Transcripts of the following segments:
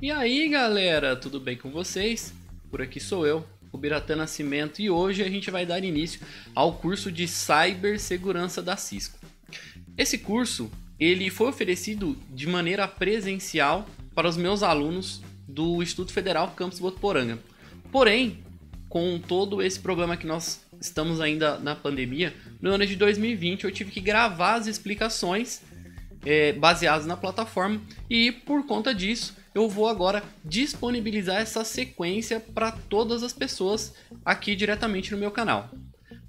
E aí galera, tudo bem com vocês? Por aqui sou eu, o Biratã Nascimento, e hoje a gente vai dar início ao curso de Cibersegurança da Cisco. Esse curso ele foi oferecido de maneira presencial para os meus alunos do Instituto Federal Campus Botuporanga. Porém, com todo esse problema que nós estamos ainda na pandemia, no ano de 2020 eu tive que gravar as explicações é, baseados na plataforma e por conta disso eu vou agora disponibilizar essa sequência para todas as pessoas aqui diretamente no meu canal.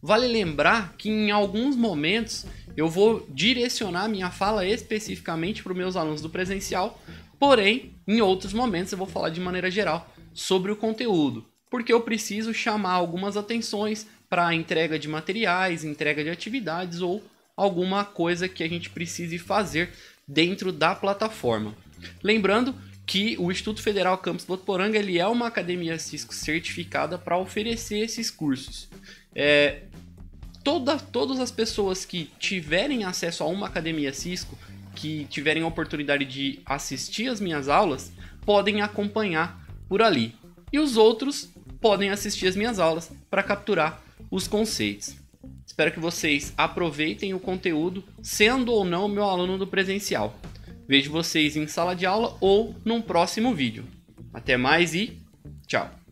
Vale lembrar que em alguns momentos eu vou direcionar minha fala especificamente para os meus alunos do presencial, porém, em outros momentos eu vou falar de maneira geral sobre o conteúdo, porque eu preciso chamar algumas atenções para entrega de materiais, entrega de atividades ou alguma coisa que a gente precise fazer dentro da plataforma. Lembrando que o Instituto Federal Campus do ele é uma academia Cisco certificada para oferecer esses cursos. É, toda, todas as pessoas que tiverem acesso a uma academia Cisco, que tiverem a oportunidade de assistir as minhas aulas, podem acompanhar por ali. E os outros podem assistir as minhas aulas para capturar os conceitos. Espero que vocês aproveitem o conteúdo, sendo ou não meu aluno do presencial. Vejo vocês em sala de aula ou num próximo vídeo. Até mais e tchau!